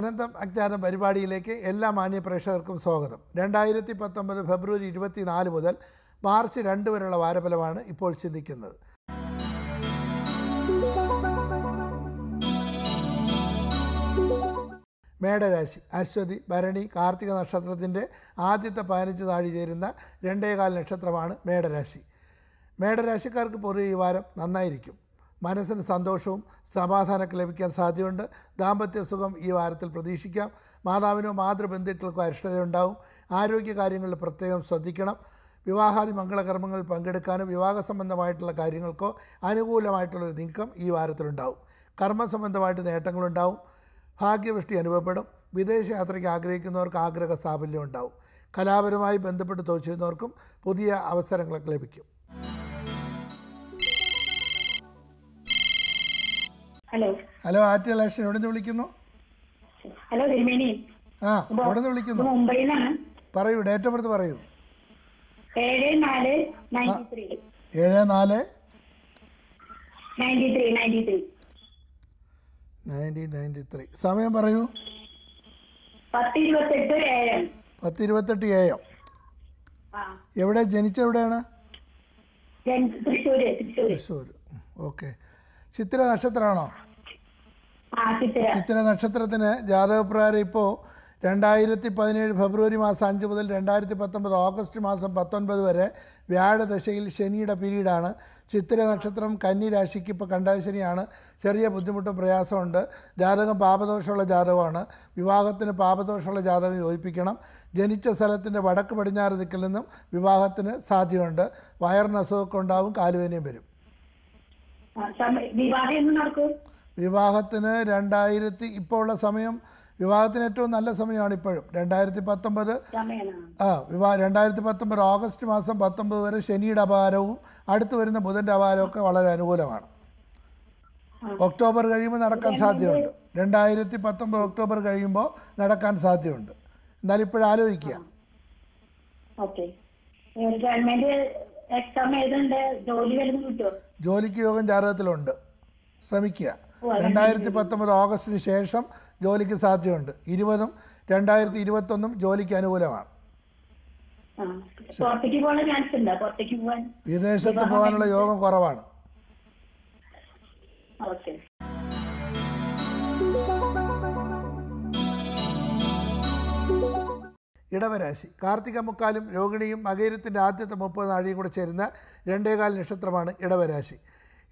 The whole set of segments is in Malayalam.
അനന്തം അജ്ഞാനം പരിപാടിയിലേക്ക് എല്ലാ മാന്യ പ്രേക്ഷകർക്കും സ്വാഗതം രണ്ടായിരത്തി പത്തൊമ്പത് ഫെബ്രുവരി ഇരുപത്തിനാല് മുതൽ മാർച്ച് രണ്ട് വരെയുള്ള വാരഫലമാണ് ഇപ്പോൾ ചിന്തിക്കുന്നത് മേടരാശി അശ്വതി ഭരണി കാർത്തിക നക്ഷത്രത്തിൻ്റെ ആദ്യത്തെ പതിനഞ്ച് നാഴി ചേരുന്ന രണ്ടേകാൽ നക്ഷത്രമാണ് മേടരാശി മേടരാശിക്കാർക്ക് പൊറി ഈ വാരം നന്നായിരിക്കും മനസ്സിന് സന്തോഷവും സമാധാനമൊക്കെ ലഭിക്കാൻ സാധ്യതയുണ്ട് ദാമ്പത്യ സുഖം ഈ വാരത്തിൽ പ്രതീക്ഷിക്കാം മാതാവിനോ മാതൃബന്ധുക്കൾക്കോ അരിഷ്ടതയുണ്ടാവും ആരോഗ്യ കാര്യങ്ങളിൽ പ്രത്യേകം ശ്രദ്ധിക്കണം വിവാഹാദി മംഗളകർമ്മങ്ങൾ പങ്കെടുക്കാനും വിവാഹ സംബന്ധമായിട്ടുള്ള കാര്യങ്ങൾക്കോ അനുകൂലമായിട്ടുള്ളൊരു നീക്കം ഈ വാരത്തിലുണ്ടാവും കർമ്മ സംബന്ധമായിട്ട് നേട്ടങ്ങളുണ്ടാവും ഭാഗ്യവൃഷ്ടി അനുഭവപ്പെടും വിദേശ യാത്രയ്ക്ക് ആഗ്രഹിക്കുന്നവർക്ക് ആഗ്രഹ സാഫല്യം ഉണ്ടാവും കലാപരമായി ബന്ധപ്പെട്ട് തൊഴിൽ ചെയ്യുന്നവർക്കും പുതിയ അവസരങ്ങളൊക്കെ ലഭിക്കും ഹലോ ഹലോ ആറ്റ് ലക്ഷൻ എവിടെ നിന്ന് വിളിക്കുന്നു ഹലോ തിരുമേനി ആ എവിടെ നിന്ന് വിളിക്കുന്നു മുംബൈയിലാണ് പറയൂ ഡേറ്റ് ഓഫ് ബർത്ത് പറയൂ ഏഴ് നാല് ഏഴ് നാല് സമയം പറയൂ പത്ത് ഇരുപത്തെട്ട് എ എം എവിടെ ജനിച്ചെവിടെയാണ് തൃശ്ശൂർ ഓക്കെ ചിത്തിര നക്ഷത്രമാണോ ചിത്തിര നക്ഷത്രത്തിന് ജാതകപ്രകാരം ഇപ്പോൾ രണ്ടായിരത്തി പതിനേഴ് ഫെബ്രുവരി മാസം അഞ്ച് മുതൽ രണ്ടായിരത്തി പത്തൊമ്പത് ഓഗസ്റ്റ് മാസം പത്തൊൻപത് വരെ വ്യാഴദശയിൽ ശനിയുടെ പീരീഡാണ് ചിത്തിര നക്ഷത്രം കന്നി രാശിക്ക് ഇപ്പോൾ കണ്ടാശനിയാണ് ചെറിയ ബുദ്ധിമുട്ടും പ്രയാസമുണ്ട് ജാതകം പാപദോഷമുള്ള ജാതകമാണ് വിവാഹത്തിന് പാപദോഷമുള്ള ജാതകം യോജിപ്പിക്കണം ജനിച്ച സ്ഥലത്തിൻ്റെ വടക്ക് പടിഞ്ഞാറ് ദിക്കിൽ നിന്നും വിവാഹത്തിന് സാധ്യതയുണ്ട് വയറിന് അസുഖമൊക്കെ ഉണ്ടാവും കാലുവേനയും വരും വിവാഹത്തിന് രണ്ടായിരത്തി ഇപ്പോൾ ഉള്ള സമയം വിവാഹത്തിന് ഏറ്റവും നല്ല സമയമാണ് ഇപ്പോഴും രണ്ടായിരത്തി പത്തൊമ്പത് ആ വിവാഹ രണ്ടായിരത്തി പത്തൊമ്പത് ഓഗസ്റ്റ് മാസം പത്തൊമ്പത് വരെ ശനിയുടെ അപാരവും അടുത്ത് വരുന്ന ബുധന്റെ അപാരവും ഒക്കെ വളരെ അനുകൂലമാണ് ഒക്ടോബർ കഴിയുമ്പോൾ നടക്കാൻ സാധ്യതയുണ്ട് രണ്ടായിരത്തി പത്തൊമ്പത് ഒക്ടോബർ കഴിയുമ്പോൾ നടക്കാൻ സാധ്യതയുണ്ട് എന്നാലിപ്പോഴാലോചിക്കുക ജോലിക്ക് യോഗം ജാതകത്തിലുണ്ട് ശ്രമിക്കുക രണ്ടായിരത്തി പത്തൊമ്പത് ഓഗസ്റ്റിന് ശേഷം ജോലിക്ക് സാധ്യതയുണ്ട് ഇരുപതും രണ്ടായിരത്തി ഇരുപത്തൊന്നും ജോലിക്ക് അനുകൂലമാണ് വിദേശത്ത് പോകാനുള്ള യോഗം കുറവാണ് ഓക്കെ ഇടവരാശി കാർത്തിക മുക്കാലും രോഹിണിയും മകേരത്തിൻ്റെ ആദ്യത്തെ മുപ്പത് നാഴിയും കൂടെ ചേരുന്ന രണ്ടേകാൽ നക്ഷത്രമാണ് ഇടവരാശി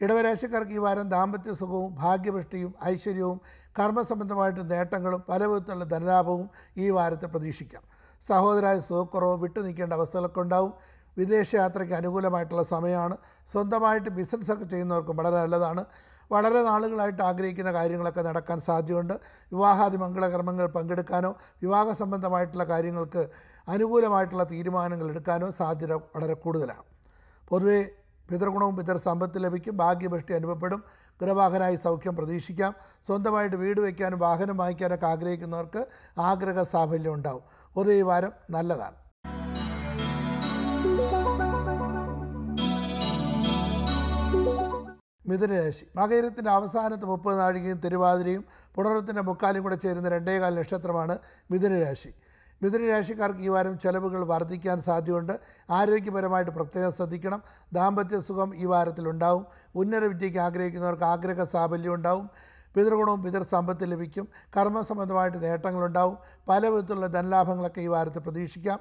ഇടവരാശിക്കാർക്ക് ഈ വാരം ദാമ്പത്യ സുഖവും ഭാഗ്യപുഷ്ടിയും ഐശ്വര്യവും കർമ്മസംബന്ധമായിട്ട് നേട്ടങ്ങളും പല വിധത്തിലുള്ള ധനലാഭവും ഈ വാരത്തെ പ്രതീക്ഷിക്കാം സഹോദരായ സുഖക്കുറവ് വിട്ടു നിൽക്കേണ്ട അവസ്ഥകളൊക്കെ ഉണ്ടാവും വിദേശയാത്രയ്ക്ക് അനുകൂലമായിട്ടുള്ള സമയമാണ് സ്വന്തമായിട്ട് ബിസിനസ്സൊക്കെ ചെയ്യുന്നവർക്ക് വളരെ നല്ലതാണ് വളരെ നാളുകളായിട്ട് ആഗ്രഹിക്കുന്ന കാര്യങ്ങളൊക്കെ നടക്കാൻ സാധ്യതയുണ്ട് വിവാഹാദി മംഗളകർമ്മങ്ങൾ പങ്കെടുക്കാനോ വിവാഹ സംബന്ധമായിട്ടുള്ള കാര്യങ്ങൾക്ക് അനുകൂലമായിട്ടുള്ള തീരുമാനങ്ങൾ എടുക്കാനോ സാധ്യത വളരെ കൂടുതലാണ് പൊതുവേ പിതൃഗുണവും പിതൃ സമ്പത്ത് ലഭിക്കും ഭാഗ്യപുഷ്ടി അനുഭവപ്പെടും ഗൃഹവാഹനായി സൗഖ്യം പ്രതീക്ഷിക്കാം സ്വന്തമായിട്ട് വീട് വയ്ക്കാനും വാഹനം വാങ്ങിക്കാനൊക്കെ ആഗ്രഹിക്കുന്നവർക്ക് ആഗ്രഹ സാഫല്യം ഉണ്ടാവും പൊതുവെ ഈ വാരം നല്ലതാണ് മിഥുനരാശി മകരത്തിൻ്റെ അവസാനത്തെ മുപ്പത് നാഴികയും തിരുവാതിരയും പുണരത്തിൻ്റെ മുക്കാലും കൂടെ ചേരുന്ന രണ്ടേകാല നക്ഷത്രമാണ് മിഥുനരാശി മിഥുനരാശിക്കാർക്ക് ഈ വാരം ചെലവുകൾ വർദ്ധിക്കാൻ സാധ്യതയുണ്ട് ആരോഗ്യപരമായിട്ട് പ്രത്യേകം ശ്രദ്ധിക്കണം ദാമ്പത്യ സുഖം ഈ വാരത്തിലുണ്ടാവും ഉന്നത വിദ്യയ്ക്ക് ആഗ്രഹിക്കുന്നവർക്ക് ആഗ്രഹ സാഫല്യം ഉണ്ടാവും പിതൃഗുണവും പിതൃ സമ്പത്ത് ലഭിക്കും കർമ്മസംബന്ധമായിട്ട് നേട്ടങ്ങളുണ്ടാവും പല വിധത്തിലുള്ള ധനലാഭങ്ങളൊക്കെ ഈ വാരത്തിൽ പ്രതീക്ഷിക്കാം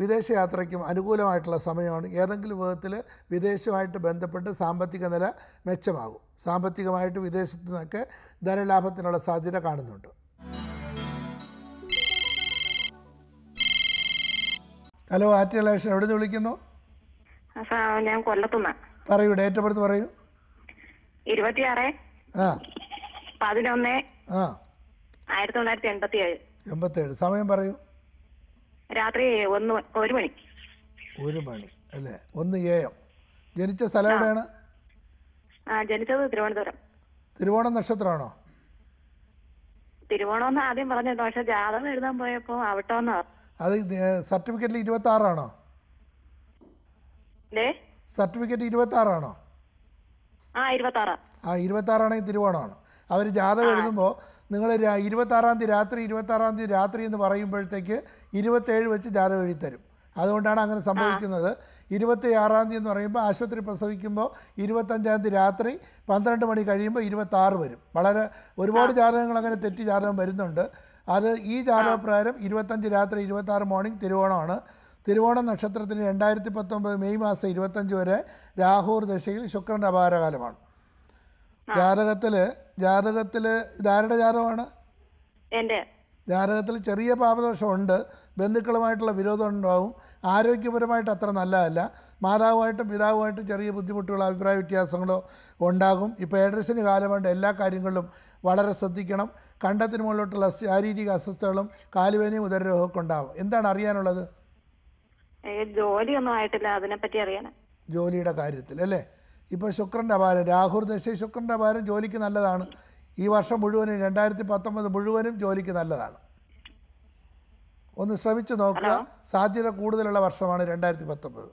വിദേശയാത്രയ്ക്കും അനുകൂലമായിട്ടുള്ള സമയമാണ് ഏതെങ്കിലും വിധത്തിൽ വിദേശമായിട്ട് ബന്ധപ്പെട്ട് സാമ്പത്തിക നില മെച്ചമാകും സാമ്പത്തികമായിട്ട് വിദേശത്ത് നിന്നൊക്കെ ധനലാഭത്തിനുള്ള സാധ്യത കാണുന്നുണ്ട് ഹലോ ആറ്റിലേഷൻ എവിടെ നിന്ന് വിളിക്കുന്നു ഞാൻ കൊല്ലത്തുനിന്ന് പറയൂ ഡേറ്റ് ഓഫ് ബർത്ത് പറയൂ ഇരുപത്തിയാറ് ആ പതിനൊന്ന് ആ ആയിരത്തി തൊള്ളായിരത്തി എൺപത്തി ഏഴ് എൺപത്തി ഏഴ് സമയം പറയൂ രാത്രി ഒന്ന് ഒരു മണി ഒരു മണി അല്ലേ ഒന്ന് ഏയം ജനിച്ച സ്ഥലം എവിടെയാണ് ജനിച്ചത് തിരുവനന്തപുരം തിരുവോണം നക്ഷത്രമാണോ തിരുവോണം ആദ്യം പറഞ്ഞത് പക്ഷെ ജാതകം എഴുതാൻ പോയപ്പോ അവിടെ അത് സർട്ടിഫിക്കറ്റിൽ ഇരുപത്തി ആറാണോ സർട്ടിഫിക്കറ്റ് ഇരുപത്തി ആറാണോ ആ ഇരുപത്തി ആ ഇരുപത്തി ആറാണെങ്കിൽ തിരുവോണമാണ് അവർ ജാതകം എഴുതുമ്പോൾ നിങ്ങൾ ഇരുപത്താറാം തീയതി രാത്രി ഇരുപത്താറാം തീയതി രാത്രി എന്ന് പറയുമ്പോഴത്തേക്ക് ഇരുപത്തേഴ് വെച്ച് ജാതകം എഴുതിത്തരും അതുകൊണ്ടാണ് അങ്ങനെ സംഭവിക്കുന്നത് ഇരുപത്തി ആറാം തീയതി എന്ന് പറയുമ്പോൾ ആശുപത്രി പ്രസവിക്കുമ്പോൾ ഇരുപത്തഞ്ചാം തീയതി രാത്രി പന്ത്രണ്ട് മണി കഴിയുമ്പോൾ ഇരുപത്താറ് വരും വളരെ ഒരുപാട് ജാതകങ്ങൾ അങ്ങനെ തെറ്റി ജാതകം വരുന്നുണ്ട് അത് ഈ ജാതക പ്രകാരം ഇരുപത്തഞ്ച് രാത്രി ഇരുപത്താറ് മോർണിംഗ് തിരുവോണമാണ് തിരുവോണം നക്ഷത്രത്തിന് രണ്ടായിരത്തി പത്തൊമ്പത് മെയ് മാസം ഇരുപത്തഞ്ച് വരെ രാഹുർ ദശയിൽ ശുക്രൻ്റെ അപാരകാലമാണ് ജാതകത്തില് ജാതകത്തില് ഇതാരുടെ ജാതകമാണ് ജാതകത്തിൽ ചെറിയ പാപദോഷമുണ്ട് ബന്ധുക്കളുമായിട്ടുള്ള വിരോധം ഉണ്ടാവും ആരോഗ്യപരമായിട്ട് അത്ര നല്ലതല്ല മാതാവുമായിട്ടും പിതാവുമായിട്ടും ചെറിയ ബുദ്ധിമുട്ടുകളോ അഭിപ്രായ വ്യത്യാസങ്ങളോ ഉണ്ടാകും ഇപ്പോൾ ഏഡ്രസിന് കാലമായിട്ട് എല്ലാ കാര്യങ്ങളിലും വളരെ ശ്രദ്ധിക്കണം കണ്ടത്തിന് മുകളിലോട്ടുള്ള ശാരീരിക അസ്വസ്ഥകളും കാലുവേനയും ഉദരരോഗം ഒക്കെ ഉണ്ടാവും എന്താണ് അറിയാനുള്ളത് ജോലിയൊന്നും ആയിട്ടില്ല അതിനെപ്പറ്റി അറിയാൻ ജോലിയുടെ കാര്യത്തിൽ അല്ലേ ഇപ്പോൾ ശുക്രൻ്റെ ഭാരം രാഹുർ ദശ ശുക്രൻ്റെ ഭാരം ജോലിക്ക് നല്ലതാണ് ഈ വർഷം മുഴുവനും രണ്ടായിരത്തി പത്തൊമ്പത് മുഴുവനും ജോലിക്ക് നല്ലതാണ് ഒന്ന് ശ്രമിച്ചു നോക്കുക സാധ്യത കൂടുതലുള്ള വർഷമാണ് രണ്ടായിരത്തി പത്തൊമ്പത്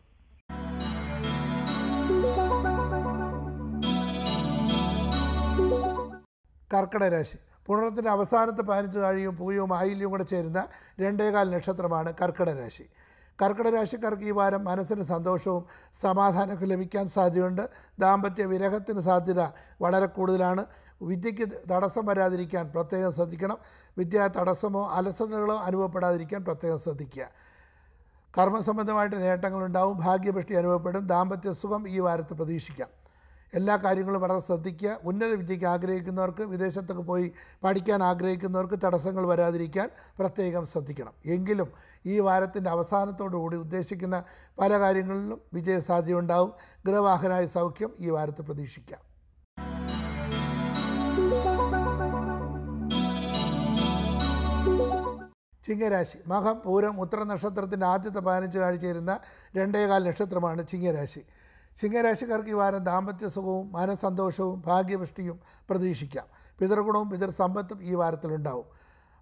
കർക്കിടരാശി പുണർത്തിൻ്റെ അവസാനത്ത് പതിനഞ്ച് കാഴിയും പൂയവും ആയില്യവും കൂടെ ചേരുന്ന രണ്ടേകാൽ നക്ഷത്രമാണ് കർക്കിടരാശി കർക്കിടരാശിക്കാർക്ക് രാശിക്കാർക്ക് ഈ വാരം മനസ്സിന് സന്തോഷവും സമാധാനമൊക്കെ ലഭിക്കാൻ സാധ്യതയുണ്ട് ദാമ്പത്യ വിരഹത്തിന് സാധ്യത വളരെ കൂടുതലാണ് വിദ്യയ്ക്ക് തടസ്സം വരാതിരിക്കാൻ പ്രത്യേകം ശ്രദ്ധിക്കണം വിദ്യ തടസ്സമോ അലസതകളോ അനുഭവപ്പെടാതിരിക്കാൻ പ്രത്യേകം ശ്രദ്ധിക്കുക കർമ്മസംബന്ധമായിട്ട് നേട്ടങ്ങളുണ്ടാവും ഭാഗ്യപൃഷ്ടി അനുഭവപ്പെടും ദാമ്പത്യ സുഖം ഈ വാരത്ത് പ്രതീക്ഷിക്കാം എല്ലാ കാര്യങ്ങളും വളരെ ശ്രദ്ധിക്കുക ഉന്നത വിദ്യയ്ക്ക് ആഗ്രഹിക്കുന്നവർക്ക് വിദേശത്തൊക്കെ പോയി പഠിക്കാൻ ആഗ്രഹിക്കുന്നവർക്ക് തടസ്സങ്ങൾ വരാതിരിക്കാൻ പ്രത്യേകം ശ്രദ്ധിക്കണം എങ്കിലും ഈ വാരത്തിൻ്റെ അവസാനത്തോടുകൂടി ഉദ്ദേശിക്കുന്ന പല കാര്യങ്ങളിലും വിജയസാധ്യത ഉണ്ടാവും ഗ്രഹവാഹനായ സൗഖ്യം ഈ വാരത്ത് പ്രതീക്ഷിക്കാം ചിങ്ങരാശി മകം പൂരം ഉത്തര നക്ഷത്രത്തിൻ്റെ ആദ്യത്തെ പതിനഞ്ച് കാഴ്ച ചേരുന്ന രണ്ടേകാൽ നക്ഷത്രമാണ് ചിങ്ങരാശി ചിങ്ങരാശിക്കാർക്ക് ഈ വാരം ദാമ്പത്യ സുഖവും മാനസന്തോഷവും ഭാഗ്യപുഷ്ടിയും പ്രതീക്ഷിക്കാം പിതൃഗുണവും പിതൃസമ്പത്തും ഈ വാരത്തിലുണ്ടാവും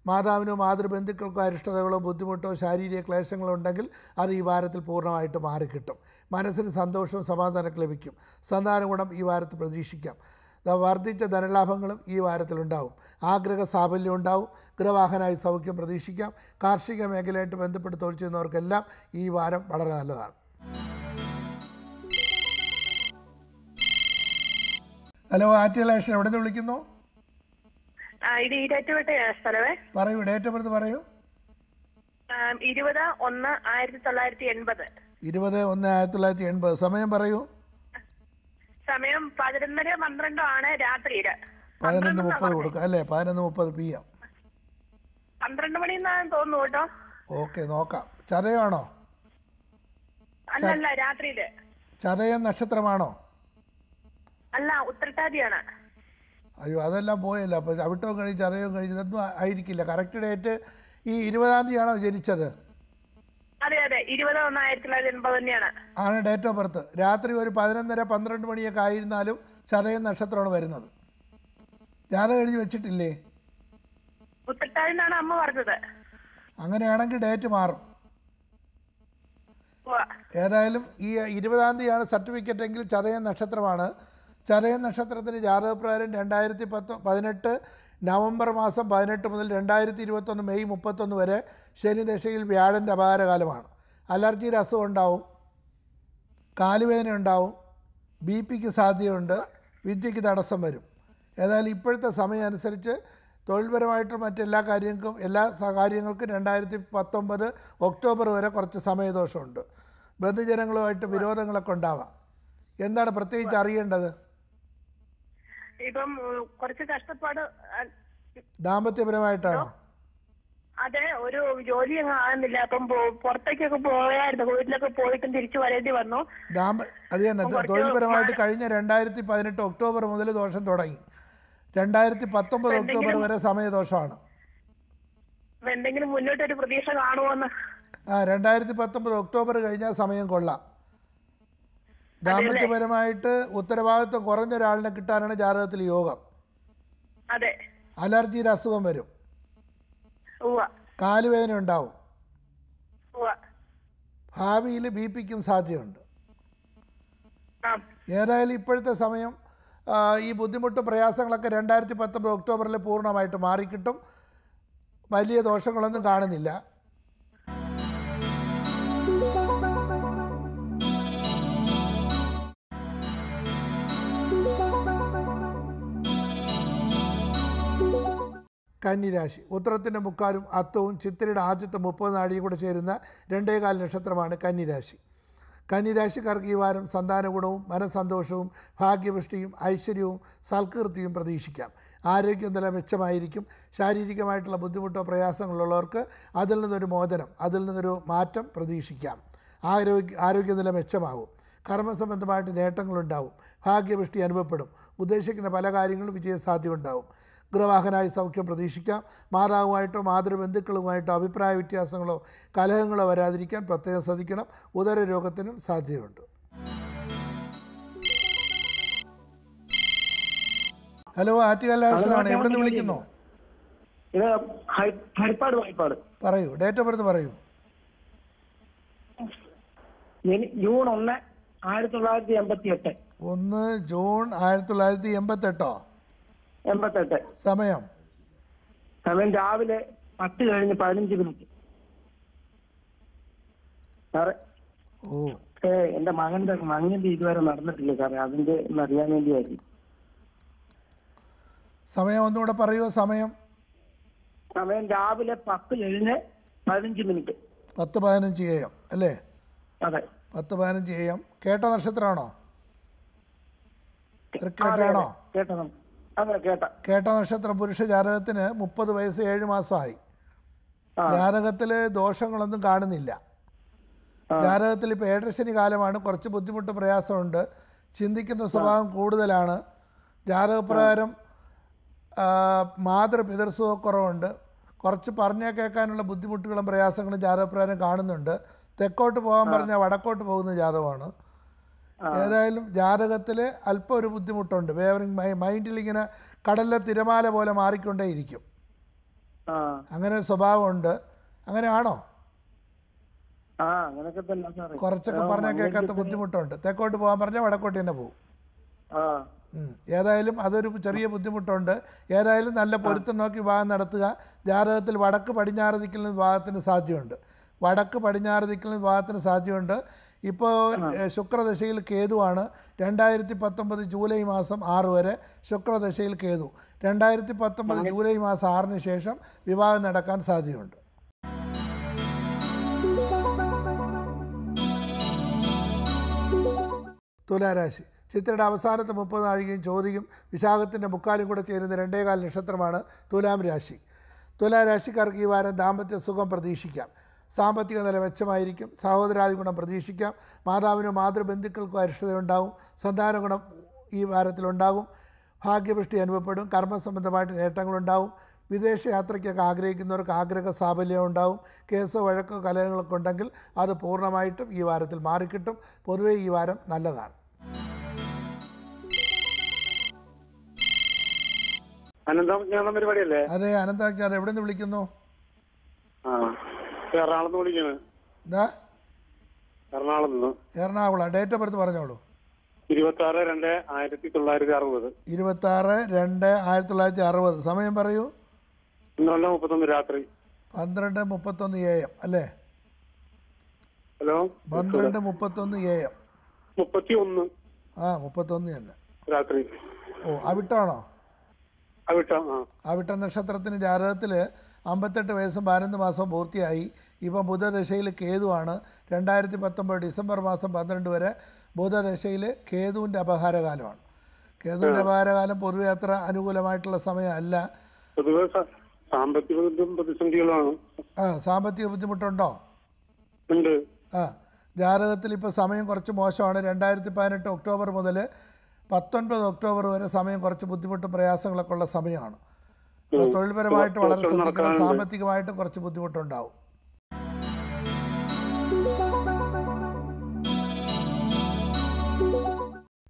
മാതാവിനോ മാതൃബന്ധുക്കൾക്കോ അരിഷ്ടതകളോ ബുദ്ധിമുട്ടോ ശാരീരിക ക്ലേശങ്ങളോ ഉണ്ടെങ്കിൽ അത് ഈ വാരത്തിൽ പൂർണ്ണമായിട്ട് മാറിക്കിട്ടും മനസ്സിന് സന്തോഷവും സമാധാനമൊക്കെ ലഭിക്കും സന്താന ഗുണം ഈ വാരത്തിൽ പ്രതീക്ഷിക്കാം വർദ്ധിച്ച ധനലാഭങ്ങളും ഈ വാരത്തിലുണ്ടാവും ആഗ്രഹ സാഫല്യം ഉണ്ടാവും ഗൃഹവാഹനായി സൗഖ്യം പ്രതീക്ഷിക്കാം കാർഷിക മേഖലയായിട്ട് ബന്ധപ്പെട്ട് തൊഴിൽ ചെയ്യുന്നവർക്കെല്ലാം ഈ വാരം വളരെ നല്ലതാണ് ഹലോ ആറ്റിലേഷൻ എവിടെ നിന്ന് വിളിക്കുന്നു പറയൂ ഡേറ്റ് ഓഫ് ബർത്ത് പറയൂ ഇരുപത് ഒന്ന് ആയിരത്തി തൊള്ളായിരത്തി എൺപത് സമയം പറയൂ സമയം പതിനൊന്നര പന്ത്രണ്ടോ ആണ് രാത്രി പതിനൊന്ന് മുപ്പത് കൊടുക്കാം അല്ലേ പതിനൊന്ന് മുപ്പത് പി എം പന്ത്രണ്ട് മണി എന്നാണ് തോന്നുന്നു കേട്ടോ ഓക്കെ നോക്കാം ചതയാണോ ചതയം നക്ഷത്രമാണോ അല്ല ഉത്തരട്ടാതിയാണ് അയ്യോ അതെല്ലാം പോയല്ല അപ്പൊ അവിട്ടവും കഴിച്ച് അറിയവും കഴിച്ചതൊന്നും ആയിരിക്കില്ല കറക്റ്റ് ഡേറ്റ് ഈ ഇരുപതാം തീയതിയാണോ ജനിച്ചത് അതെ തന്നെയാണ് ആണ് ഡേറ്റ് ഓഫ് ബർത്ത് രാത്രി ഒരു പതിനൊന്നര പന്ത്രണ്ട് മണിയൊക്കെ ആയിരുന്നാലും ചതയം നക്ഷത്രമാണ് വരുന്നത് ജാതകം എഴുതി വെച്ചിട്ടില്ലേ അമ്മ പറഞ്ഞത് അങ്ങനെയാണെങ്കിൽ ഡേറ്റ് മാറും ഏതായാലും ഈ ഇരുപതാം തീയതിയാണ് സർട്ടിഫിക്കറ്റ് എങ്കിൽ ചതയം നക്ഷത്രമാണ് ചതയ നക്ഷത്രത്തിന് ജാതകപ്രകാരം രണ്ടായിരത്തി പത്ത് പതിനെട്ട് നവംബർ മാസം പതിനെട്ട് മുതൽ രണ്ടായിരത്തി ഇരുപത്തൊന്ന് മെയ് മുപ്പത്തൊന്ന് വരെ ശനിദശയിൽ വ്യാഴൻ്റെ അപാരകാലമാണ് അലർജി രസം ഉണ്ടാവും കാലുവേദന ഉണ്ടാവും ബി പിക്ക് സാധ്യതയുണ്ട് വിദ്യക്ക് തടസ്സം വരും ഏതായാലും ഇപ്പോഴത്തെ സമയം അനുസരിച്ച് തൊഴിൽപരമായിട്ടും മറ്റെല്ലാ കാര്യങ്ങൾക്കും എല്ലാ കാര്യങ്ങൾക്കും രണ്ടായിരത്തി പത്തൊമ്പത് ഒക്ടോബർ വരെ കുറച്ച് സമയദോഷമുണ്ട് ബന്ധുജനങ്ങളുമായിട്ട് വിരോധങ്ങളൊക്കെ ഉണ്ടാവാം എന്താണ് പ്രത്യേകിച്ച് അറിയേണ്ടത് ഇപ്പം കുറച്ച് കഷ്ടപ്പാട് ദാമ്പത്യപരമായിട്ടാണോ അതെ ഒരു ജോലി കാണുന്നില്ല അപ്പം പുറത്തേക്കൊക്കെ പോയായിരുന്നു വീട്ടിലൊക്കെ പോയിട്ടും തിരിച്ചു വരേണ്ടി വന്നു അത് തന്നെ തൊഴിൽപരമായിട്ട് കഴിഞ്ഞ രണ്ടായിരത്തി പതിനെട്ട് ഒക്ടോബർ മുതൽ ദോഷം തുടങ്ങി രണ്ടായിരത്തി പത്തൊമ്പത് ഒക്ടോബർ വരെ സമയദോഷമാണ് എന്തെങ്കിലും മുന്നോട്ടൊരു പ്രതീക്ഷ കാണുമോ ആ രണ്ടായിരത്തി പത്തൊമ്പത് ഒക്ടോബർ കഴിഞ്ഞാൽ സമയം കൊള്ളാം ദാമ്പത്യപരമായിട്ട് ഉത്തരവാദിത്വം കുറഞ്ഞ ഒരാളിനെ കിട്ടാനാണ് ജാതകത്തിൽ യോഗം അതെ അലർജിയുടെ അസുഖം വരും കാലുവേദന ഉണ്ടാവും ഭാവിയിൽ ബി പിക്കും സാധ്യതയുണ്ട് ഏതായാലും ഇപ്പോഴത്തെ സമയം ഈ ബുദ്ധിമുട്ട് പ്രയാസങ്ങളൊക്കെ രണ്ടായിരത്തി പത്തൊമ്പത് ഒക്ടോബറിൽ പൂർണ്ണമായിട്ട് മാറിക്കിട്ടും വലിയ ദോഷങ്ങളൊന്നും കാണുന്നില്ല കന്നിരാശി ഉത്തരത്തിൻ്റെ മുക്കാലും അത്തവും ചിത്തിരിയുടെ ആദ്യത്തെ മുപ്പത് നാടിയും കൂടെ ചേരുന്ന രണ്ടേകാല നക്ഷത്രമാണ് കന്നിരാശി കന്നിരാശിക്കാർക്ക് ഈ വാരം സന്താനഗുണവും മനസ്സന്തോഷവും ഭാഗ്യപുഷ്ടിയും ഐശ്വര്യവും സൽകീർത്തിയും പ്രതീക്ഷിക്കാം ആരോഗ്യം നില മെച്ചമായിരിക്കും ശാരീരികമായിട്ടുള്ള ബുദ്ധിമുട്ടോ പ്രയാസങ്ങളുള്ളവർക്ക് അതിൽ നിന്നൊരു മോചനം അതിൽ നിന്നൊരു മാറ്റം പ്രതീക്ഷിക്കാം ആരോഗ്യ ആരോഗ്യനില മെച്ചമാകും കർമ്മസംബന്ധമായിട്ട് നേട്ടങ്ങളുണ്ടാവും ഭാഗ്യപുഷ്ടി അനുഭവപ്പെടും ഉദ്ദേശിക്കുന്ന പല കാര്യങ്ങളും വിജയസാധ്യത ഉണ്ടാവും ഉഗ്രവാഹനായ സൗഖ്യം പ്രതീക്ഷിക്കാം മാതാവുമായിട്ടോ മാതൃബന്ധുക്കളുമായിട്ടോ അഭിപ്രായ വ്യത്യാസങ്ങളോ കലഹങ്ങളോ വരാതിരിക്കാൻ പ്രത്യേകം ശ്രദ്ധിക്കണം ഉദര രോഗത്തിനും സാധ്യതയുണ്ട് ഹലോ ആറ്റുകല്ലാണ് എവിടെ നിന്ന് വിളിക്കുന്നോ പറയൂ ഡേറ്റ് ഓഫ് ബർത്ത് പറയൂ ജൂൺ ഒന്ന് ആയിരത്തി തൊള്ളായിരത്തി എൺപത്തി എട്ട് ഒന്ന് ജൂൺ ആയിരത്തി തൊള്ളായിരത്തി എൺപത്തി എട്ടോ എൺപത്തെട്ട് സമയം സമയം രാവിലെ പത്ത് കഴിഞ്ഞ് പതിനഞ്ച് മിനിറ്റ് സാറേ ഓ ഏ എന്റെ മകന്റെ മകന്റെ ഇതുവരെ നടന്നിട്ടില്ല സാറേ അതിന്റെ അറിയാൻ വേണ്ടിയായിരുന്നു സമയം ഒന്നുകൂടെ പറയുമോ സമയം സമയം രാവിലെ പത്ത് കഴിഞ്ഞ് പതിനഞ്ച് മിനിറ്റ് പത്ത് പതിനഞ്ച് ചെയ്യാം അല്ലേ അതെ പത്ത് പതിനഞ്ച് ചെയ്യാം കേട്ട നക്ഷത്രമാണോ തൃക്കേട്ടാണോ കേട്ടോ കേട്ട നക്ഷത്ര പുരുഷ ജാതകത്തിന് മുപ്പത് വയസ്സ് ഏഴ് മാസമായി ജാതകത്തില് ദോഷങ്ങളൊന്നും കാണുന്നില്ല ജാതകത്തിൽ ഇപ്പോൾ ഏഴരശനി കാലമാണ് കുറച്ച് ബുദ്ധിമുട്ട് പ്രയാസമുണ്ട് ചിന്തിക്കുന്ന സ്വഭാവം കൂടുതലാണ് ജാതകപ്രകാരം കുറവുണ്ട് കുറച്ച് പറഞ്ഞേ കേൾക്കാനുള്ള ബുദ്ധിമുട്ടുകളും പ്രയാസങ്ങളും ജാതകപ്രകാരം കാണുന്നുണ്ട് തെക്കോട്ട് പോകാൻ പറഞ്ഞാൽ വടക്കോട്ട് പോകുന്ന ജാതകമാണ് ഏതായാലും ജാതകത്തിൽ അല്പം ഒരു ബുദ്ധിമുട്ടുണ്ട് വേവറിങ് മൈ മൈൻഡിൽ ഇങ്ങനെ കടലിലെ തിരമാല പോലെ ഇരിക്കും അങ്ങനെ സ്വഭാവമുണ്ട് അങ്ങനെയാണോ കുറച്ചൊക്കെ പറഞ്ഞാൽ കേൾക്കാത്ത ബുദ്ധിമുട്ടുണ്ട് തേക്കോട്ട് പോകാൻ പറഞ്ഞാൽ വടക്കോട്ട് തന്നെ പോകും ഏതായാലും അതൊരു ചെറിയ ബുദ്ധിമുട്ടുണ്ട് ഏതായാലും നല്ല പൊരുത്തം നോക്കി വിവാഹം നടത്തുക ജാതകത്തിൽ വടക്ക് പടിഞ്ഞാറ് ദിക്കലിന് നിന്ന് വിവാഹത്തിന് സാധ്യതയുണ്ട് വടക്ക് പടിഞ്ഞാറ് ദിക്കലിന് നിന്ന് വിവാഹത്തിന് സാധ്യതയുണ്ട് ഇപ്പോൾ ശുക്രദശയിൽ കേതുവാണ് രണ്ടായിരത്തി പത്തൊമ്പത് ജൂലൈ മാസം ആറ് വരെ ശുക്രദശയിൽ കേതു രണ്ടായിരത്തി പത്തൊമ്പത് ജൂലൈ മാസം ആറിന് ശേഷം വിവാഹം നടക്കാൻ സാധ്യതയുണ്ട് തുലാരാശി ചിത്രയുടെ അവസാനത്തെ മുപ്പത് നാഴികയും ചോദ്യം വിശാഖത്തിൻ്റെ മുക്കാലും കൂടെ ചേരുന്ന രണ്ടേകാൽ നക്ഷത്രമാണ് തുലാം രാശി തുലാരാശിക്കാർക്ക് ഈ വാരം ദാമ്പത്യ സുഖം പ്രതീക്ഷിക്കാം സാമ്പത്തിക നില മെച്ചമായിരിക്കും സഹോദരാദി ഗുണം പ്രതീക്ഷിക്കാം മാതാവിനോ മാതൃബന്ധുക്കൾക്കോ അരിഷ്ടതയുണ്ടാവും സന്താന ഗുണം ഈ വാരത്തിലുണ്ടാകും ഭാഗ്യപുഷ്ടി അനുഭവപ്പെടും കർമ്മസംബന്ധമായിട്ട് നേട്ടങ്ങളുണ്ടാവും വിദേശയാത്രയ്ക്കൊക്കെ ആഗ്രഹിക്കുന്നവർക്ക് ആഗ്രഹ സാഫല്യം ഉണ്ടാവും കേസോ വഴക്കോ കലഹങ്ങളൊക്കെ ഉണ്ടെങ്കിൽ അത് പൂർണ്ണമായിട്ടും ഈ വാരത്തിൽ മാറിക്കിട്ടും പൊതുവേ ഈ വാരം നല്ലതാണ് അനന്താജ്ഞാനം പരിപാടിയല്ലേ അതെ അനന്താജ്ഞാനം എവിടെ നിന്ന് വിളിക്കുന്നു എറണാകുളം ഡേറ്റ് ഓഫ് ബർത്ത് പറഞ്ഞോളൂ ഇരുപത്തി ആറ് രണ്ട് ആയിരത്തി തൊള്ളായിരത്തി അറുപത് ഇരുപത്തി ആറ് രണ്ട് ആയിരത്തി തൊള്ളായിരത്തി അറുപത് സമയം പറയൂ പന്ത്രണ്ട് മുപ്പത്തൊന്ന് രാത്രി പന്ത്രണ്ട് മുപ്പത്തൊന്ന് എ എം അല്ലേ ഹലോ പന്ത്രണ്ട് മുപ്പത്തൊന്ന് എ എം മുപ്പത്തി ഒന്ന് ആ മുപ്പത്തൊന്ന് തന്നെ രാത്രി ഓ അവിട്ടാണോ അവിട്ടം അവിട്ട നക്ഷത്രത്തിന് ജാതകത്തില് അമ്പത്തെട്ട് വയസ്സും പതിനൊന്ന് മാസം പൂർത്തിയായി ഇപ്പോൾ ബുധദശയിൽ കേതുവാണ് രണ്ടായിരത്തി പത്തൊമ്പത് ഡിസംബർ മാസം പന്ത്രണ്ട് വരെ ബുധദശയിൽ കേതുവിൻ്റെ അപഹാരകാലമാണ് കേതുവിൻ്റെ അപഹാരകാലം പൊതുവെ അത്ര അനുകൂലമായിട്ടുള്ള സമയമല്ല സാമ്പത്തിക പ്രതിസന്ധികളാണ് ആ സാമ്പത്തിക ബുദ്ധിമുട്ടുണ്ടോ ഉണ്ട് ആ ജാതകത്തിൽ ഇപ്പോൾ സമയം കുറച്ച് മോശമാണ് രണ്ടായിരത്തി പതിനെട്ട് ഒക്ടോബർ മുതൽ പത്തൊൻപത് ഒക്ടോബർ വരെ സമയം കുറച്ച് ബുദ്ധിമുട്ടും പ്രയാസങ്ങളൊക്കെ ഉള്ള സമയമാണ് തൊഴിൽപരമായിട്ട് വളരെ ശ്രദ്ധിക്കണം സാമ്പത്തികമായിട്ട് കുറച്ച് ബുദ്ധിമുട്ടുണ്ടാവും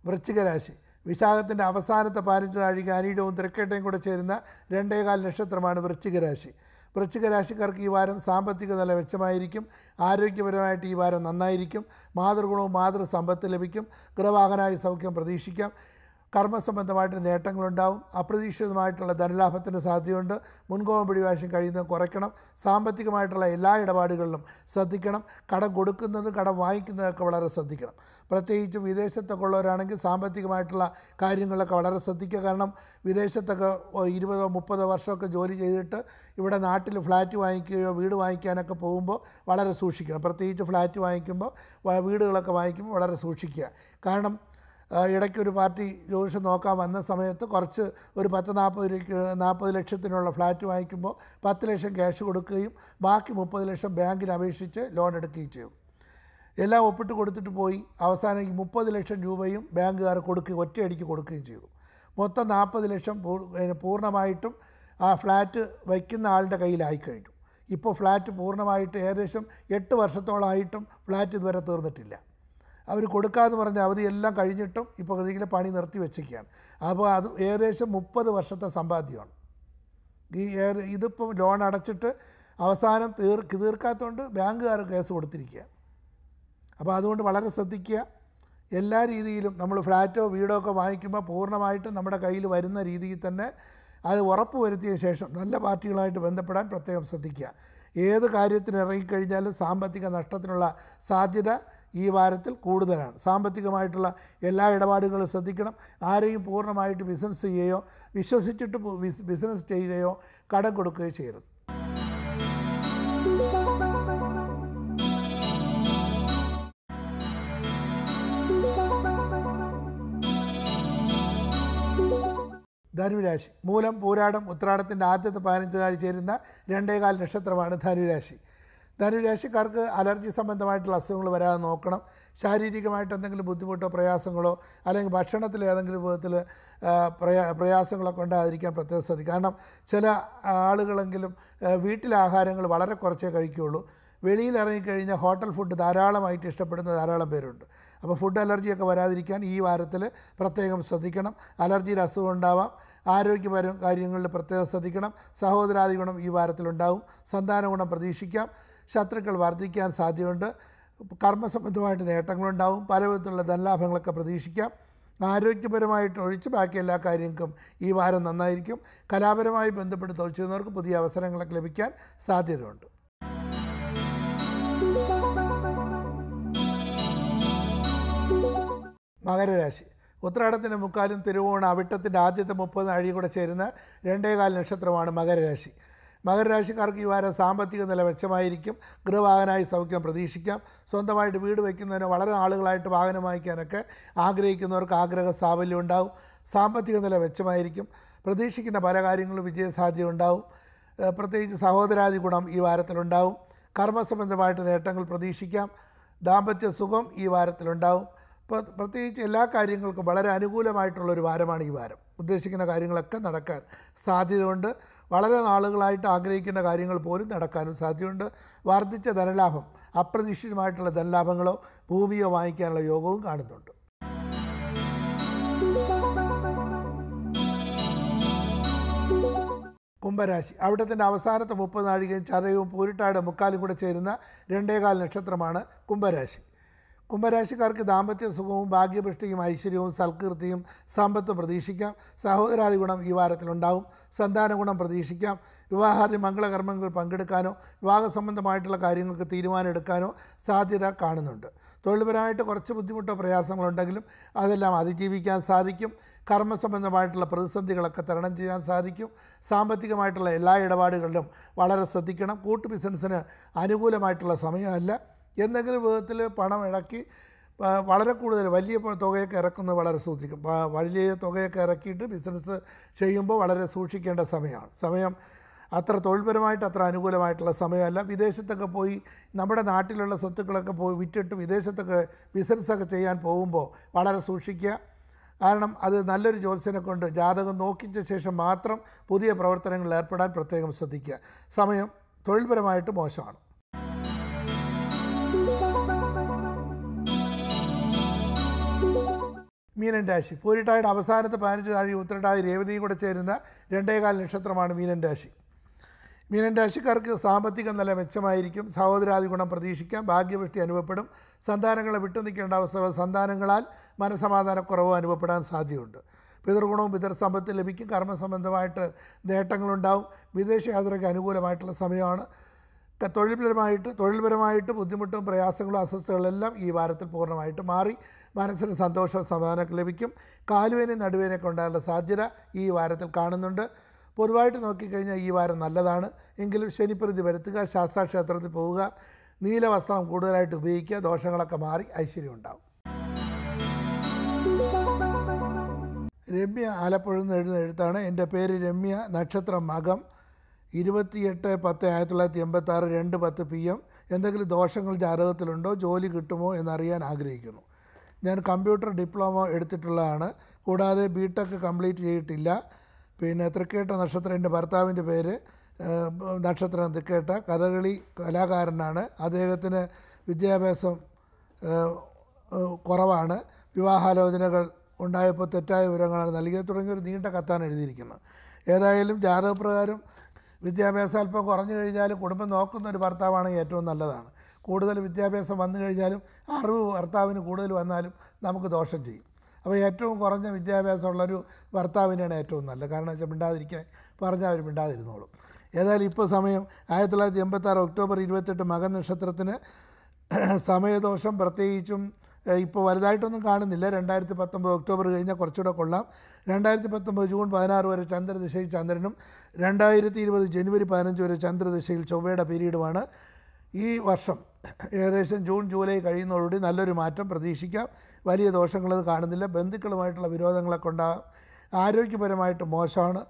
വൃശ്ചികരാശി വിശാഖത്തിൻ്റെ അവസാനത്തെ പാലിച്ച് നാഴിക അനീടവും തിരക്കേട്ടയും കൂടെ ചേരുന്ന രണ്ടേകാൽ നക്ഷത്രമാണ് വൃശ്ചികരാശി വൃശ്ചികരാശിക്കാർക്ക് ഈ വാരം സാമ്പത്തിക നില മെച്ചമായിരിക്കും ആരോഗ്യപരമായിട്ട് ഈ വാരം നന്നായിരിക്കും മാതൃഗുണവും മാതൃസമ്പത്ത് ലഭിക്കും ഗൃഹവാഹനായ സൗഖ്യം പ്രതീക്ഷിക്കാം കർമ്മസംബന്ധമായിട്ട് നേട്ടങ്ങളുണ്ടാവും അപ്രതീക്ഷിതമായിട്ടുള്ള ധനലാഭത്തിൻ്റെ സാധ്യതയുണ്ട് മുൻകോപം പിടിവാശം കഴിയുന്നത് കുറയ്ക്കണം സാമ്പത്തികമായിട്ടുള്ള എല്ലാ ഇടപാടുകളിലും ശ്രദ്ധിക്കണം കടം കൊടുക്കുന്നതും കടം വാങ്ങിക്കുന്നതൊക്കെ വളരെ ശ്രദ്ധിക്കണം പ്രത്യേകിച്ചും വിദേശത്തൊക്കെ ഉള്ളവരാണെങ്കിൽ സാമ്പത്തികമായിട്ടുള്ള കാര്യങ്ങളൊക്കെ വളരെ ശ്രദ്ധിക്കുക കാരണം വിദേശത്തൊക്കെ ഇരുപതോ മുപ്പതോ വർഷമൊക്കെ ജോലി ചെയ്തിട്ട് ഇവിടെ നാട്ടിൽ ഫ്ലാറ്റ് വാങ്ങിക്കുകയോ വീട് വാങ്ങിക്കാനൊക്കെ പോകുമ്പോൾ വളരെ സൂക്ഷിക്കണം പ്രത്യേകിച്ച് ഫ്ലാറ്റ് വാങ്ങിക്കുമ്പോൾ വീടുകളൊക്കെ വാങ്ങിക്കുമ്പോൾ വളരെ സൂക്ഷിക്കുക കാരണം ഇടയ്ക്ക് ഒരു പാർട്ടി ജ്യോതിഷം നോക്കാൻ വന്ന സമയത്ത് കുറച്ച് ഒരു പത്ത് നാൽപ്പത് നാൽപ്പത് ലക്ഷത്തിനുള്ള ഫ്ലാറ്റ് വാങ്ങിക്കുമ്പോൾ പത്ത് ലക്ഷം ക്യാഷ് കൊടുക്കുകയും ബാക്കി മുപ്പത് ലക്ഷം ബാങ്കിന് അപേക്ഷിച്ച് ലോൺ എടുക്കുകയും ചെയ്തു എല്ലാം ഒപ്പിട്ട് കൊടുത്തിട്ട് പോയി അവസാനം ഈ മുപ്പത് ലക്ഷം രൂപയും ബാങ്കുകാർ കൊടുക്കുകയും ഒറ്റയടിക്ക് കൊടുക്കുകയും ചെയ്തു മൊത്തം നാൽപ്പത് ലക്ഷം പൂർണ്ണമായിട്ടും ആ ഫ്ലാറ്റ് വയ്ക്കുന്ന ആളുടെ കയ്യിലായി കഴിഞ്ഞു ഇപ്പോൾ ഫ്ലാറ്റ് പൂർണ്ണമായിട്ട് ഏകദേശം എട്ട് വർഷത്തോളമായിട്ടും ഫ്ലാറ്റ് ഇതുവരെ തീർന്നിട്ടില്ല അവർ കൊടുക്കാമെന്ന് പറഞ്ഞ അവധിയെല്ലാം കഴിഞ്ഞിട്ടും ഇപ്പോൾ ഇതിലെ പണി നിർത്തി വെച്ചേക്കുകയാണ് അപ്പോൾ അത് ഏകദേശം മുപ്പത് വർഷത്തെ സമ്പാദ്യമാണ് ഈ ഇതിപ്പം ലോൺ അടച്ചിട്ട് അവസാനം തീർ തീർക്കാത്തതുകൊണ്ട് ബാങ്കുകാർ കേസ് കൊടുത്തിരിക്കുക അപ്പോൾ അതുകൊണ്ട് വളരെ ശ്രദ്ധിക്കുക എല്ലാ രീതിയിലും നമ്മൾ ഫ്ലാറ്റോ വീടോ ഒക്കെ വാങ്ങിക്കുമ്പോൾ പൂർണ്ണമായിട്ടും നമ്മുടെ കയ്യിൽ വരുന്ന രീതിയിൽ തന്നെ അത് ഉറപ്പ് വരുത്തിയ ശേഷം നല്ല പാർട്ടികളായിട്ട് ബന്ധപ്പെടാൻ പ്രത്യേകം ശ്രദ്ധിക്കുക ഏത് കാര്യത്തിന് ഇറങ്ങിക്കഴിഞ്ഞാലും സാമ്പത്തിക നഷ്ടത്തിനുള്ള സാധ്യത ഈ വാരത്തിൽ കൂടുതലാണ് സാമ്പത്തികമായിട്ടുള്ള എല്ലാ ഇടപാടുകളും ശ്രദ്ധിക്കണം ആരെയും പൂർണ്ണമായിട്ട് ബിസിനസ് ചെയ്യുകയോ വിശ്വസിച്ചിട്ട് ബിസിനസ് ചെയ്യുകയോ കടം കൊടുക്കുകയോ ചെയ്യരുത് ധനുരാശി മൂലം പൂരാടം ഉത്രാടത്തിൻ്റെ ആദ്യത്തെ പതിനഞ്ച് കാഴ്ച ചേരുന്ന രണ്ടേകാൽ നക്ഷത്രമാണ് ധനുരാശി ധനുരാശിക്കാർക്ക് അലർജി സംബന്ധമായിട്ടുള്ള അസുഖങ്ങൾ വരാതെ നോക്കണം ശാരീരികമായിട്ട് എന്തെങ്കിലും ബുദ്ധിമുട്ടോ പ്രയാസങ്ങളോ അല്ലെങ്കിൽ ഭക്ഷണത്തിൽ ഏതെങ്കിലും വിധത്തിൽ പ്രയാ പ്രയാസങ്ങളൊക്കെ ഉണ്ടാകാതിരിക്കാൻ പ്രത്യേക ശ്രദ്ധിക്കുക കാരണം ചില ആളുകളെങ്കിലും വീട്ടിലെ ആഹാരങ്ങൾ വളരെ കുറച്ചേ കഴിക്കുകയുള്ളൂ വെളിയിൽ ഇറങ്ങിക്കഴിഞ്ഞാൽ ഹോട്ടൽ ഫുഡ് ധാരാളമായിട്ട് ഇഷ്ടപ്പെടുന്ന ധാരാളം പേരുണ്ട് അപ്പോൾ ഫുഡ് അലർജിയൊക്കെ വരാതിരിക്കാൻ ഈ വാരത്തിൽ പ്രത്യേകം ശ്രദ്ധിക്കണം അലർജിയിൽ അസുഖം ഉണ്ടാവാം ആരോഗ്യപരം കാര്യങ്ങളിൽ പ്രത്യേകം ശ്രദ്ധിക്കണം സഹോദരാദി ഗുണം ഈ വാരത്തിലുണ്ടാവും സന്താന ഗുണം പ്രതീക്ഷിക്കാം ശത്രുക്കൾ വർദ്ധിക്കാൻ സാധ്യതയുണ്ട് കർമ്മസംബന്ധമായിട്ട് നേട്ടങ്ങളുണ്ടാവും പല വിധത്തിലുള്ള ധനലാഭങ്ങളൊക്കെ പ്രതീക്ഷിക്കാം ആരോഗ്യപരമായിട്ട് ഒഴിച്ച് ബാക്കി എല്ലാ കാര്യങ്ങൾക്കും ഈ വാരം നന്നായിരിക്കും കലാപരമായി ബന്ധപ്പെട്ട് തൊഴിൽ പുതിയ അവസരങ്ങളൊക്കെ ലഭിക്കാൻ സാധ്യതയുണ്ട് മകരരാശി ഉത്രാടത്തിൻ്റെ മുക്കാലും തിരുവോണ അവിട്ടത്തിൻ്റെ ആദ്യത്തെ മുപ്പത് അഴിയും കൂടെ ചേരുന്ന രണ്ടേകാൽ നക്ഷത്രമാണ് മകരരാശി മകരരാശിക്കാർക്ക് ഈ വാരം സാമ്പത്തിക നില മെച്ചമായിരിക്കും ഗൃഹവാഹനായി സൗഖ്യം പ്രതീക്ഷിക്കാം സ്വന്തമായിട്ട് വീട് വയ്ക്കുന്നതിനോ വളരെ ആളുകളായിട്ട് വാഹനം വാങ്ങിക്കാനൊക്കെ ആഗ്രഹിക്കുന്നവർക്ക് ആഗ്രഹ സാഫല്യം ഉണ്ടാവും സാമ്പത്തിക നില മെച്ചമായിരിക്കും പ്രതീക്ഷിക്കുന്ന പല കാര്യങ്ങളും വിജയസാധ്യത ഉണ്ടാവും പ്രത്യേകിച്ച് സഹോദരാദി ഗുണം ഈ വാരത്തിലുണ്ടാവും കർമ്മസംബന്ധമായിട്ട് നേട്ടങ്ങൾ പ്രതീക്ഷിക്കാം ദാമ്പത്യ സുഖം ഈ വാരത്തിലുണ്ടാവും പ്രത്യേകിച്ച് എല്ലാ കാര്യങ്ങൾക്കും വളരെ അനുകൂലമായിട്ടുള്ള ഒരു വാരമാണ് ഈ വാരം ഉദ്ദേശിക്കുന്ന കാര്യങ്ങളൊക്കെ നടക്കാൻ സാധ്യതയുണ്ട് വളരെ നാളുകളായിട്ട് ആഗ്രഹിക്കുന്ന കാര്യങ്ങൾ പോലും നടക്കാനും സാധ്യതയുണ്ട് വർദ്ധിച്ച ധനലാഭം അപ്രതീക്ഷിതമായിട്ടുള്ള ധനലാഭങ്ങളോ ഭൂമിയോ വാങ്ങിക്കാനുള്ള യോഗവും കാണുന്നുണ്ട് കുംഭരാശി അവിടത്തിൻ്റെ അവസാനത്തെ മുപ്പത് നാഴികയും ചരയവും പൂരിട്ടാടെ മുക്കാലും കൂടെ ചേരുന്ന രണ്ടേകാൽ നക്ഷത്രമാണ് കുംഭരാശി കുംഭരാശിക്കാർക്ക് ദാമ്പത്യ സുഖവും ഭാഗ്യപുഷ്ടിയും ഐശ്വര്യവും സൽകീർത്തിയും സമ്പത്തും പ്രതീക്ഷിക്കാം സഹോദരാദി ഗുണം ഈ വാരത്തിലുണ്ടാവും സന്താന ഗുണം പ്രതീക്ഷിക്കാം വിവാഹാദി മംഗളകർമ്മങ്ങൾ പങ്കെടുക്കാനോ വിവാഹ സംബന്ധമായിട്ടുള്ള കാര്യങ്ങൾക്ക് തീരുമാനമെടുക്കാനോ സാധ്യത കാണുന്നുണ്ട് തൊഴിൽപരമായിട്ട് കുറച്ച് ബുദ്ധിമുട്ടോ പ്രയാസങ്ങളുണ്ടെങ്കിലും അതെല്ലാം അതിജീവിക്കാൻ സാധിക്കും കർമ്മസംബന്ധമായിട്ടുള്ള പ്രതിസന്ധികളൊക്കെ തരണം ചെയ്യാൻ സാധിക്കും സാമ്പത്തികമായിട്ടുള്ള എല്ലാ ഇടപാടുകളിലും വളരെ ശ്രദ്ധിക്കണം കൂട്ടു ബിസിനസ്സിന് അനുകൂലമായിട്ടുള്ള സമയമല്ല എന്തെങ്കിലും വിധത്തിൽ പണം ഇളക്കി വളരെ കൂടുതൽ വലിയ തുകയൊക്കെ ഇറക്കുന്നത് വളരെ സൂക്ഷിക്കും വലിയ തുകയൊക്കെ ഇറക്കിയിട്ട് ബിസിനസ് ചെയ്യുമ്പോൾ വളരെ സൂക്ഷിക്കേണ്ട സമയമാണ് സമയം അത്ര തൊഴിൽപരമായിട്ട് അത്ര അനുകൂലമായിട്ടുള്ള സമയമല്ല വിദേശത്തൊക്കെ പോയി നമ്മുടെ നാട്ടിലുള്ള സ്വത്തുക്കളൊക്കെ പോയി വിറ്റിട്ട് വിദേശത്തൊക്കെ ബിസിനസ്സൊക്കെ ചെയ്യാൻ പോകുമ്പോൾ വളരെ സൂക്ഷിക്കുക കാരണം അത് നല്ലൊരു ജ്യോത്സ്യനെ കൊണ്ട് ജാതകം നോക്കിച്ച ശേഷം മാത്രം പുതിയ പ്രവർത്തനങ്ങളിൽ ഏർപ്പെടാൻ പ്രത്യേകം ശ്രദ്ധിക്കുക സമയം തൊഴിൽപരമായിട്ട് മോശമാണ് മീനൻ രാശി പൂരിട്ടായുടെ അവസാനത്തെ പതിനഞ്ച് താഴെ ഉത്തരട്ടായ രേവതിയും കൂടെ ചേരുന്ന രണ്ടേകാൽ നക്ഷത്രമാണ് മീനൻ രാശി മീനൻ രാശിക്കാർക്ക് സാമ്പത്തിക നില മെച്ചമായിരിക്കും സഹോദരാദി ഗുണം പ്രതീക്ഷിക്കാം ഭാഗ്യവൃഷ്ടി അനുഭവപ്പെടും സന്താനങ്ങളെ വിട്ടുനിൽക്കേണ്ട അവസരം സന്താനങ്ങളാൽ മനസമാധാനക്കുറവ് അനുഭവപ്പെടാൻ സാധ്യതയുണ്ട് പിതൃഗുണവും പിതൃസമ്പത്ത് ലഭിക്കും കർമ്മസംബന്ധമായിട്ട് നേട്ടങ്ങളുണ്ടാവും വിദേശയാത്രയ്ക്ക് അനുകൂലമായിട്ടുള്ള സമയമാണ് ഒക്കെ തൊഴിൽപരമായിട്ട് തൊഴിൽപരമായിട്ട് ബുദ്ധിമുട്ടും പ്രയാസങ്ങളും അസ്വസ്ഥകളെല്ലാം ഈ വാരത്തിൽ പൂർണ്ണമായിട്ട് മാറി മനസ്സിന് സന്തോഷവും സമാധാനമൊക്കെ ലഭിക്കും കാലുവേനെ നടുവേനൊക്കെ ഉണ്ടാകാനുള്ള സാധ്യത ഈ വാരത്തിൽ കാണുന്നുണ്ട് പൊതുവായിട്ട് നോക്കിക്കഴിഞ്ഞാൽ ഈ വാരം നല്ലതാണ് എങ്കിലും ശനിപ്രതി വരുത്തുക ശാസ്താക്ഷേത്രത്തിൽ പോവുക നീലവസ്ത്രം കൂടുതലായിട്ട് ഉപയോഗിക്കുക ദോഷങ്ങളൊക്കെ മാറി ഐശ്വര്യം ഉണ്ടാവും രമ്യ ആലപ്പുഴ നിന്ന് എഴുതുന്ന എഴുത്താണ് എൻ്റെ പേര് രമ്യ നക്ഷത്രം മകം ഇരുപത്തിയെട്ട് പത്ത് ആയിരത്തി തൊള്ളായിരത്തി എൺപത്തി ആറ് രണ്ട് പത്ത് പി എം എന്തെങ്കിലും ദോഷങ്ങൾ ജാതകത്തിലുണ്ടോ ജോലി കിട്ടുമോ എന്നറിയാൻ ആഗ്രഹിക്കുന്നു ഞാൻ കമ്പ്യൂട്ടർ ഡിപ്ലോമ എടുത്തിട്ടുള്ളതാണ് കൂടാതെ ബി ടെക് കംപ്ലീറ്റ് ചെയ്തിട്ടില്ല പിന്നെ തൃക്കേട്ട നക്ഷത്രം എൻ്റെ ഭർത്താവിൻ്റെ പേര് നക്ഷത്രം തൃക്കേട്ട കഥകളി കലാകാരനാണ് അദ്ദേഹത്തിന് വിദ്യാഭ്യാസം കുറവാണ് വിവാഹാലോചനകൾ ഉണ്ടായപ്പോൾ തെറ്റായ വിവരങ്ങളാണ് നൽകിയത് തുടങ്ങിയ ഒരു നീണ്ട കത്താണ് എഴുതിയിരിക്കുന്നത് ഏതായാലും ജാതകപ്രകാരം വിദ്യാഭ്യാസം അല്പം കുറഞ്ഞു കഴിഞ്ഞാൽ കുടുംബം നോക്കുന്ന ഒരു ഭർത്താവാണ് ഏറ്റവും നല്ലതാണ് കൂടുതൽ വിദ്യാഭ്യാസം വന്നു കഴിഞ്ഞാലും അറിവ് ഭർത്താവിന് കൂടുതൽ വന്നാലും നമുക്ക് ദോഷം ചെയ്യും അപ്പോൾ ഏറ്റവും കുറഞ്ഞ വിദ്യാഭ്യാസമുള്ളൊരു ഭർത്താവിനാണ് ഏറ്റവും നല്ലത് കാരണം വെച്ചാൽ മിണ്ടാതിരിക്കാൻ പറഞ്ഞാൽ അവർ മിണ്ടാതിരുന്നോളും ഏതായാലും ഇപ്പോൾ സമയം ആയിരത്തി തൊള്ളായിരത്തി എൺപത്താറ് ഒക്ടോബർ ഇരുപത്തെട്ട് മകൻ നക്ഷത്രത്തിന് സമയദോഷം പ്രത്യേകിച്ചും ഇപ്പോൾ വലുതായിട്ടൊന്നും കാണുന്നില്ല രണ്ടായിരത്തി പത്തൊമ്പത് ഒക്ടോബർ കഴിഞ്ഞാൽ കുറച്ചുകൂടെ കൊള്ളാം രണ്ടായിരത്തി പത്തൊമ്പത് ജൂൺ പതിനാറ് വരെ ചന്ദ്രദിശയിൽ ചന്ദ്രനും രണ്ടായിരത്തി ഇരുപത് ജനുവരി പതിനഞ്ച് വരെ ചന്ദ്രദിശയിൽ ചൊവ്വയുടെ പീരീഡുമാണ് ഈ വർഷം ഏകദേശം ജൂൺ ജൂലൈ കഴിയുന്നതോടുകൂടി നല്ലൊരു മാറ്റം പ്രതീക്ഷിക്കാം വലിയ ദോഷങ്ങളത് കാണുന്നില്ല ബന്ധുക്കളുമായിട്ടുള്ള വിരോധങ്ങളൊക്കെ ഉണ്ടാകും ആരോഗ്യപരമായിട്ട് മോശമാണ്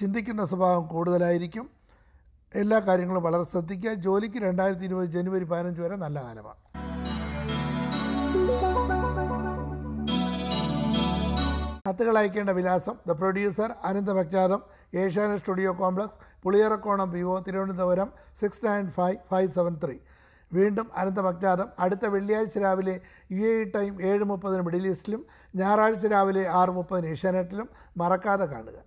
ചിന്തിക്കുന്ന സ്വഭാവം കൂടുതലായിരിക്കും എല്ലാ കാര്യങ്ങളും വളരെ ശ്രദ്ധിക്കുക ജോലിക്ക് രണ്ടായിരത്തി ഇരുപത് ജനുവരി പതിനഞ്ച് വരെ നല്ല കാലമാണ് കത്തുകൾ അയക്കേണ്ട വിലാസം ദ പ്രൊഡ്യൂസർ അനന്ത ഭക്ജാതം Asiana studio complex Puliyarakonam P O Thiruvananthapuram six nine five five seven three വീണ്ടും അനന്ത ഭക്ജാതം അടുത്ത വെള്ളിയാഴ്ച രാവിലെ യു എ ടൈം ഏഴ് മുപ്പതിന് മിഡിൽ ഈസ്റ്റിലും ഞായറാഴ്ച രാവിലെ ആറ് മുപ്പതിന് ഏഷ്യാനെറ്റിലും മറക്കാതെ കാണുക